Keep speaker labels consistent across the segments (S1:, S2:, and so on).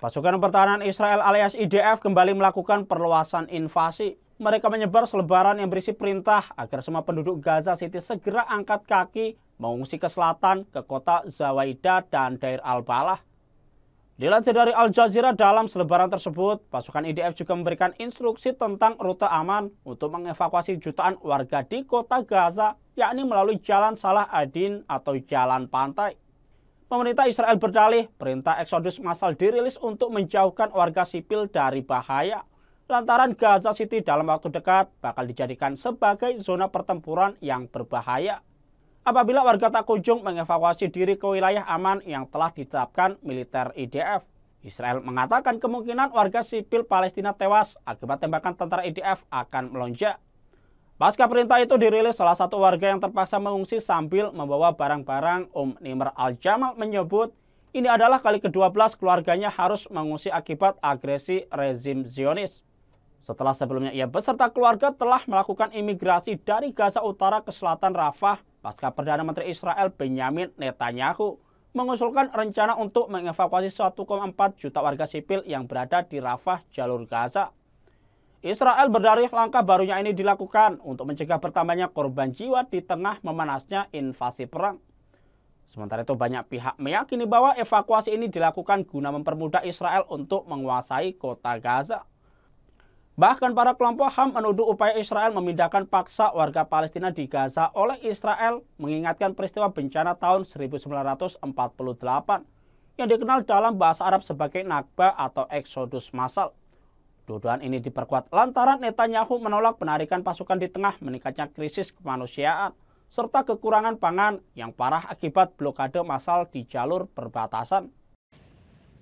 S1: Pasukan pertahanan Israel alias IDF kembali melakukan perluasan invasi. Mereka menyebar selebaran yang berisi perintah agar semua penduduk Gaza City segera angkat kaki mengungsi ke selatan ke kota Zawaida dan Dair al-Balah. Dilansir dari Al Jazeera dalam selebaran tersebut, pasukan IDF juga memberikan instruksi tentang rute aman untuk mengevakuasi jutaan warga di kota Gaza, yakni melalui Jalan Salah Adin atau Jalan Pantai pemerintah Israel berdalih perintah eksodus massal dirilis untuk menjauhkan warga sipil dari bahaya lantaran Gaza City dalam waktu dekat bakal dijadikan sebagai zona pertempuran yang berbahaya. Apabila warga tak kunjung mengevakuasi diri ke wilayah aman yang telah ditetapkan militer IDF, Israel mengatakan kemungkinan warga sipil Palestina tewas akibat tembakan tentara IDF akan melonjak. Pasca perintah itu dirilis, salah satu warga yang terpaksa mengungsi sambil membawa barang-barang Om Nimer Al-Jamal menyebut ini adalah kali ke-12 keluarganya harus mengungsi akibat agresi rezim Zionis. Setelah sebelumnya ia beserta keluarga telah melakukan imigrasi dari Gaza Utara ke selatan Rafah pasca Perdana Menteri Israel Benyamin Netanyahu mengusulkan rencana untuk mengevakuasi 1,4 juta warga sipil yang berada di Rafah jalur Gaza. Israel berdalih langkah barunya ini dilakukan untuk mencegah bertambahnya korban jiwa di tengah memanasnya invasi perang. Sementara itu banyak pihak meyakini bahwa evakuasi ini dilakukan guna mempermudah Israel untuk menguasai kota Gaza. Bahkan para kelompok HAM menuduh upaya Israel memindahkan paksa warga Palestina di Gaza oleh Israel mengingatkan peristiwa bencana tahun 1948 yang dikenal dalam bahasa Arab sebagai Nakba atau Eksodus massal. Tuduhan ini diperkuat lantaran Netanyahu menolak penarikan pasukan di tengah meningkatnya krisis kemanusiaan serta kekurangan pangan yang parah akibat blokade massal di jalur perbatasan.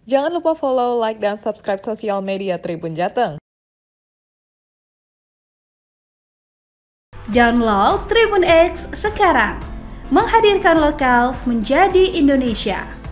S1: Jangan lupa follow, like, dan subscribe sosial media Tribun Jateng. Download Tribun X sekarang. Menghadirkan lokal menjadi Indonesia.